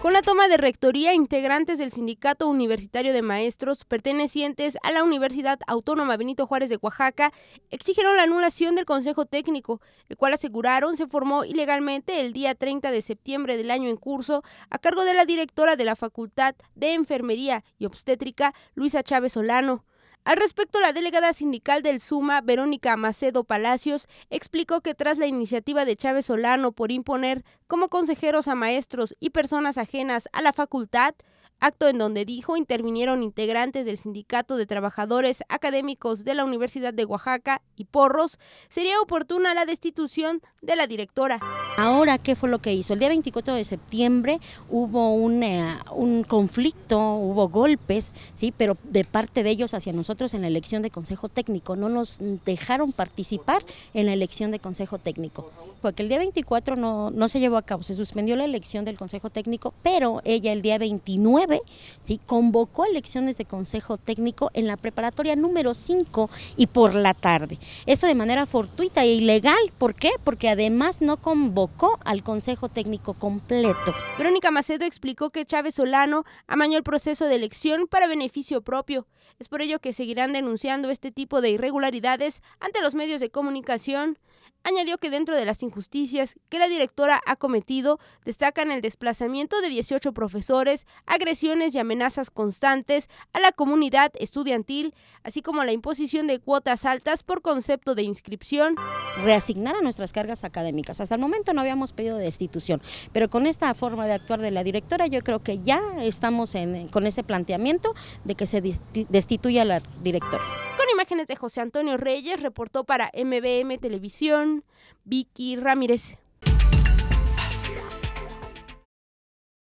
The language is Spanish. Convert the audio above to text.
Con la toma de rectoría, integrantes del Sindicato Universitario de Maestros pertenecientes a la Universidad Autónoma Benito Juárez de Oaxaca exigieron la anulación del Consejo Técnico, el cual aseguraron se formó ilegalmente el día 30 de septiembre del año en curso a cargo de la directora de la Facultad de Enfermería y Obstétrica, Luisa Chávez Solano. Al respecto, la delegada sindical del SUMA, Verónica Macedo Palacios, explicó que tras la iniciativa de Chávez Solano por imponer como consejeros a maestros y personas ajenas a la facultad, acto en donde dijo intervinieron integrantes del Sindicato de Trabajadores Académicos de la Universidad de Oaxaca y Porros, sería oportuna la destitución de la directora. Ahora, ¿qué fue lo que hizo? El día 24 de septiembre hubo eh, un, conflicto, hubo golpes, sí, pero de parte de ellos hacia nosotros en la elección de Consejo Técnico. No nos dejaron participar en la elección de Consejo Técnico, porque el día 24 no, se llevó a cabo, se suspendió la elección del Consejo Técnico, pero ella el día 29 ¿sí? convocó elecciones de Consejo Técnico en la preparatoria número 5 y por la tarde. eso de manera fortuita e ilegal, ¿por qué? Porque además no convocó al Consejo Técnico completo. Verónica Macedo explicó que Chávez Solano amañó el proceso de elección para beneficio propio. Es por ello que seguirán denunciando este tipo de irregularidades ante los medios de comunicación. Añadió que dentro de las injusticias que la directora ha cometido, destacan el desplazamiento de 18 profesores, agresiones y amenazas constantes a la comunidad estudiantil, así como la imposición de cuotas altas por concepto de inscripción. Reasignar a nuestras cargas académicas. Hasta el momento no habíamos pedido destitución, pero con esta forma de actuar de la directora yo creo que ya estamos con ese planteamiento de que se destituya a la directora. Con imágenes de José Antonio Reyes, reportó para MBM Televisión, Vicky Ramírez.